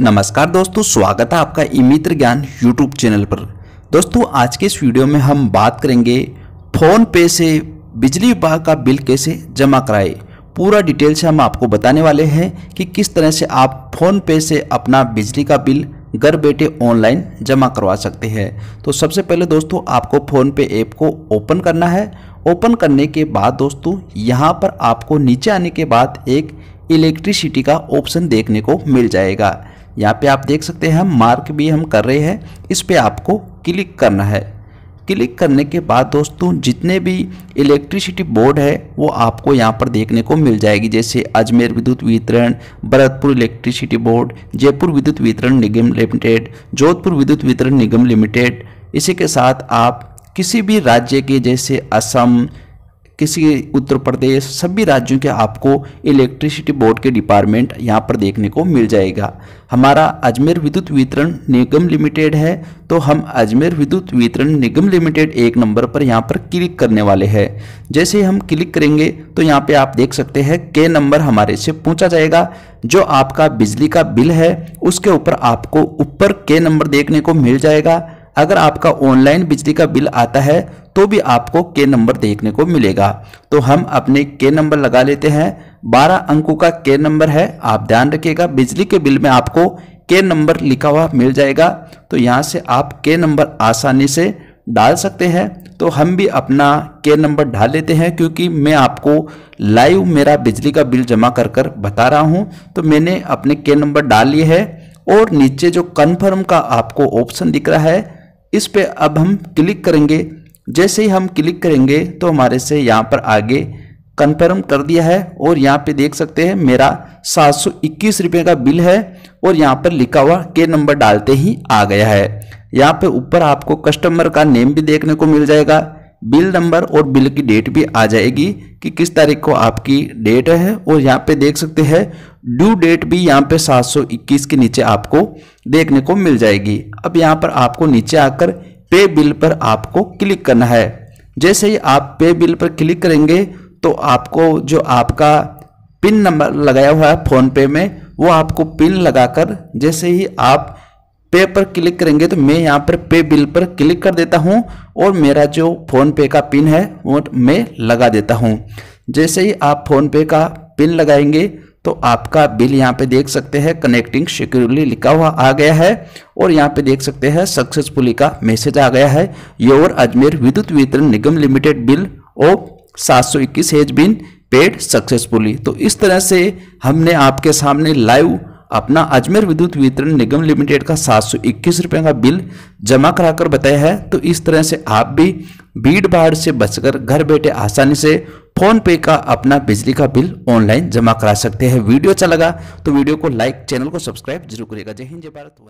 नमस्कार दोस्तों स्वागत है आपका इमित्र ज्ञान यूट्यूब चैनल पर दोस्तों आज के इस वीडियो में हम बात करेंगे फोन पे से बिजली विभाग का बिल कैसे जमा कराए पूरा डिटेल से हम आपको बताने वाले हैं कि किस तरह से आप फोन पे से अपना बिजली का बिल घर बैठे ऑनलाइन जमा करवा सकते हैं तो सबसे पहले दोस्तों आपको फ़ोन पे ऐप को ओपन करना है ओपन करने के बाद दोस्तों यहाँ पर आपको नीचे आने के बाद एक इलेक्ट्रिसिटी का ऑप्शन देखने को मिल जाएगा यहाँ पे आप देख सकते हैं हम मार्क भी हम कर रहे हैं इस पर आपको क्लिक करना है क्लिक करने के बाद दोस्तों जितने भी इलेक्ट्रिसिटी बोर्ड है वो आपको यहाँ पर देखने को मिल जाएगी जैसे अजमेर विद्युत वितरण भरतपुर इलेक्ट्रिसिटी बोर्ड जयपुर विद्युत वितरण निगम लिमिटेड जोधपुर विद्युत वितरण निगम लिमिटेड इसी के साथ आप किसी भी राज्य के जैसे असम किसी उत्तर प्रदेश सभी राज्यों के आपको इलेक्ट्रिसिटी बोर्ड के डिपार्टमेंट यहाँ पर देखने को मिल जाएगा हमारा अजमेर विद्युत वितरण निगम लिमिटेड है तो हम अजमेर विद्युत वितरण निगम लिमिटेड एक नंबर पर यहाँ पर क्लिक करने वाले हैं जैसे हम क्लिक करेंगे तो यहाँ पे आप देख सकते हैं के नंबर हमारे से पूछा जाएगा जो आपका बिजली का बिल है उसके ऊपर आपको ऊपर के नंबर देखने को मिल जाएगा अगर आपका ऑनलाइन बिजली का बिल आता है तो भी आपको के नंबर देखने को मिलेगा तो हम अपने के नंबर लगा लेते हैं बारह अंकों का के नंबर है आप ध्यान रखिएगा बिजली के बिल में आपको के नंबर लिखा हुआ मिल जाएगा तो यहाँ से आप के नंबर आसानी से डाल सकते हैं तो हम भी अपना के नंबर डाल लेते हैं क्योंकि मैं आपको लाइव मेरा बिजली का बिल जमा कर कर बता रहा हूँ तो मैंने अपने के नंबर डाल लिए है और नीचे जो कन्फर्म का आपको ऑप्शन दिख रहा है इस पे अब हम क्लिक करेंगे जैसे ही हम क्लिक करेंगे तो हमारे से यहाँ पर आगे कन्फर्म कर दिया है और यहाँ पे देख सकते हैं मेरा सात सौ इक्कीस रुपये का बिल है और यहाँ पर लिखा हुआ के नंबर डालते ही आ गया है यहाँ पे ऊपर आपको कस्टमर का नेम भी देखने को मिल जाएगा बिल नंबर और बिल की डेट भी आ जाएगी कि किस तारीख को आपकी डेट है और यहाँ पे देख सकते हैं ड्यू डेट भी यहाँ पे 721 के नीचे आपको देखने को मिल जाएगी अब यहाँ पर आपको नीचे आकर पे बिल पर आपको क्लिक करना है जैसे ही आप पे बिल पर क्लिक करेंगे तो आपको जो आपका पिन नंबर लगाया हुआ है फ़ोनपे में वो आपको पिन लगाकर जैसे ही आप पे पर क्लिक करेंगे तो मैं यहाँ पर पे बिल पर क्लिक कर देता हूँ और मेरा जो फ़ोन पे का पिन है वो मैं लगा देता हूँ जैसे ही आप फ़ोन पे का पिन लगाएंगे तो आपका बिल यहाँ पे देख सकते हैं कनेक्टिंग सिक्योरली लिखा हुआ आ गया है और यहाँ पे देख सकते हैं सक्सेसफुली का मैसेज आ गया है योर अजमेर विद्युत वितरण निगम लिमिटेड बिल ओ सात सौ इक्कीस हेज बिन पेड सक्सेसफुली तो इस तरह से हमने आपके सामने लाइव अपना अजमेर विद्युत वितरण निगम लिमिटेड का सात सौ इक्कीस रुपये का बिल जमा कराकर बताया है तो इस तरह से आप भी भीड़ भाड़ से बचकर घर बैठे आसानी से फोन पे का अपना बिजली का बिल ऑनलाइन जमा करा सकते हैं वीडियो अच्छा लगा तो वीडियो को लाइक चैनल को सब्सक्राइब जरूर करेगा जय हिंद जय भारत